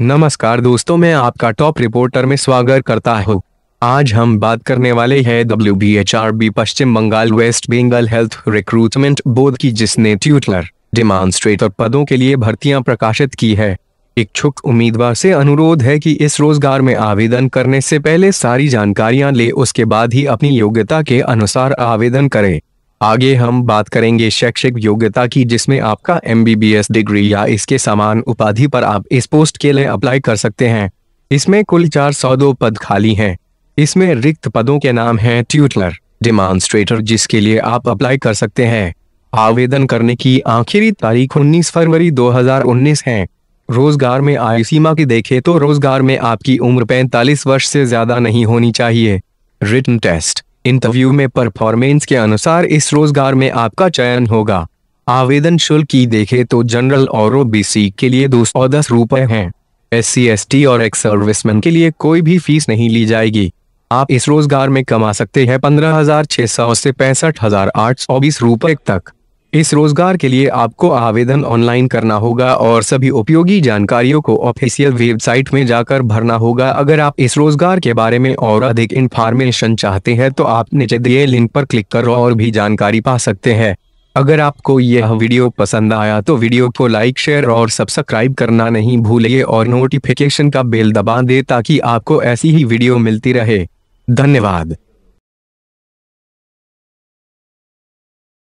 नमस्कार दोस्तों मैं आपका टॉप रिपोर्टर में स्वागत करता हूँ आज हम बात करने वाले हैं W B H R B Pashchim Bangal West Bengal health recruitment board की जिसने ट्यूटलर डिमांस्ट्रेटर पदों के लिए भर्तियां प्रकाशित की है इच्छुक उम्मीदवार से अनुरोध है कि इस रोजगार में आवेदन करने से पहले सारी जानकारियां ले उसके बाद ही अपनी योग्यता के अनुसार आवेदन करें आगे हम बात करेंगे शैक्षिक योग्यता की जिसमें आपका एम डिग्री या इसके समान उपाधि पर आप इस पोस्ट के लिए अप्लाई कर सकते हैं इसमें कुल चार सौ दो पद खाली हैं इसमें रिक्त पदों के नाम हैं ट्यूटलर डिमांस्ट्रेटर जिसके लिए आप अप्लाई कर सकते हैं आवेदन करने की आखिरी तारीख 19 फरवरी 2019 है रोजगार में आयु सीमा की देखें तो रोजगार में आपकी उम्र 45 वर्ष से ज्यादा नहीं होनी चाहिए रिटर्न टेस्ट इंटरव्यू में परफॉर्मेंस के अनुसार इस रोजगार में आपका चयन होगा आवेदन शुल्क की देखे तो जनरल और ओबीसी के लिए दो सौ दस रूपए है एस सी और एक्स सर्विसमैन के लिए कोई भी फीस नहीं ली जाएगी आप इस रोजगार में कमा सकते हैं पंद्रह हजार छह सौ से पैंसठ हजार आठ सौ बीस रूपए तक इस रोजगार के लिए आपको आवेदन ऑनलाइन करना होगा और सभी उपयोगी जानकारियों को ऑफिशियल वेबसाइट में जाकर भरना होगा अगर आप इस रोजगार के बारे में और अधिक इन्फॉर्मेशन चाहते हैं तो आप नीचे दिए लिंक पर क्लिक कर और भी जानकारी पा सकते हैं अगर आपको यह वीडियो पसंद आया तो वीडियो को लाइक शेयर और सब्सक्राइब करना नहीं भूलिए और नोटिफिकेशन का बेल दबा दे ताकि आपको ऐसी ही वीडियो मिलती रहे धन्यवाद